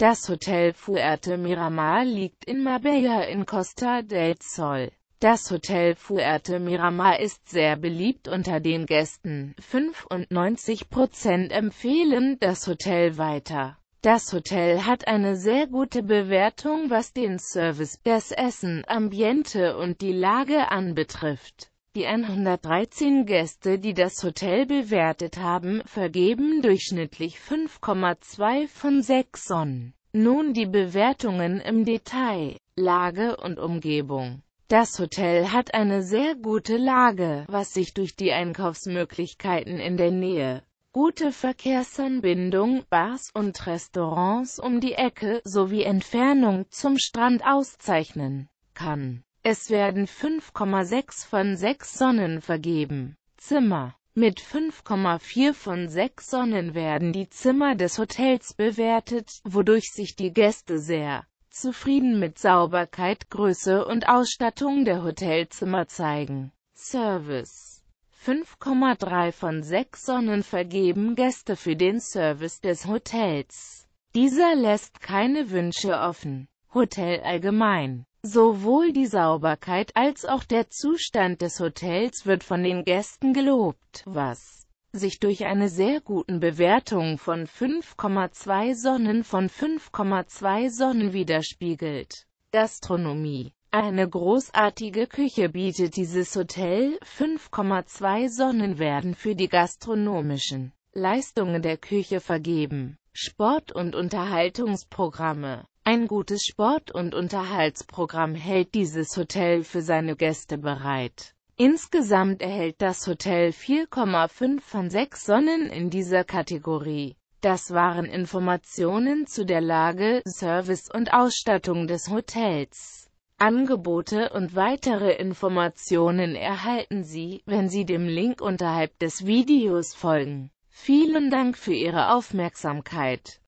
Das Hotel Fuerte Miramar liegt in Marbella in Costa del Sol. Das Hotel Fuerte Miramar ist sehr beliebt unter den Gästen. 95% empfehlen das Hotel weiter. Das Hotel hat eine sehr gute Bewertung was den Service, das Essen, Ambiente und die Lage anbetrifft. Die 113 Gäste, die das Hotel bewertet haben, vergeben durchschnittlich 5,2 von 6 Sonnen. Nun die Bewertungen im Detail, Lage und Umgebung. Das Hotel hat eine sehr gute Lage, was sich durch die Einkaufsmöglichkeiten in der Nähe, gute Verkehrsanbindung, Bars und Restaurants um die Ecke sowie Entfernung zum Strand auszeichnen kann. Es werden 5,6 von 6 Sonnen vergeben. Zimmer mit 5,4 von 6 Sonnen werden die Zimmer des Hotels bewertet, wodurch sich die Gäste sehr zufrieden mit Sauberkeit, Größe und Ausstattung der Hotelzimmer zeigen. Service 5,3 von 6 Sonnen vergeben Gäste für den Service des Hotels. Dieser lässt keine Wünsche offen. Hotel allgemein Sowohl die Sauberkeit als auch der Zustand des Hotels wird von den Gästen gelobt, was sich durch eine sehr guten Bewertung von 5,2 Sonnen von 5,2 Sonnen widerspiegelt. Gastronomie Eine großartige Küche bietet dieses Hotel, 5,2 Sonnen werden für die gastronomischen Leistungen der Küche vergeben. Sport- und Unterhaltungsprogramme ein gutes Sport- und Unterhaltsprogramm hält dieses Hotel für seine Gäste bereit. Insgesamt erhält das Hotel 4,5 von 6 Sonnen in dieser Kategorie. Das waren Informationen zu der Lage, Service und Ausstattung des Hotels. Angebote und weitere Informationen erhalten Sie, wenn Sie dem Link unterhalb des Videos folgen. Vielen Dank für Ihre Aufmerksamkeit.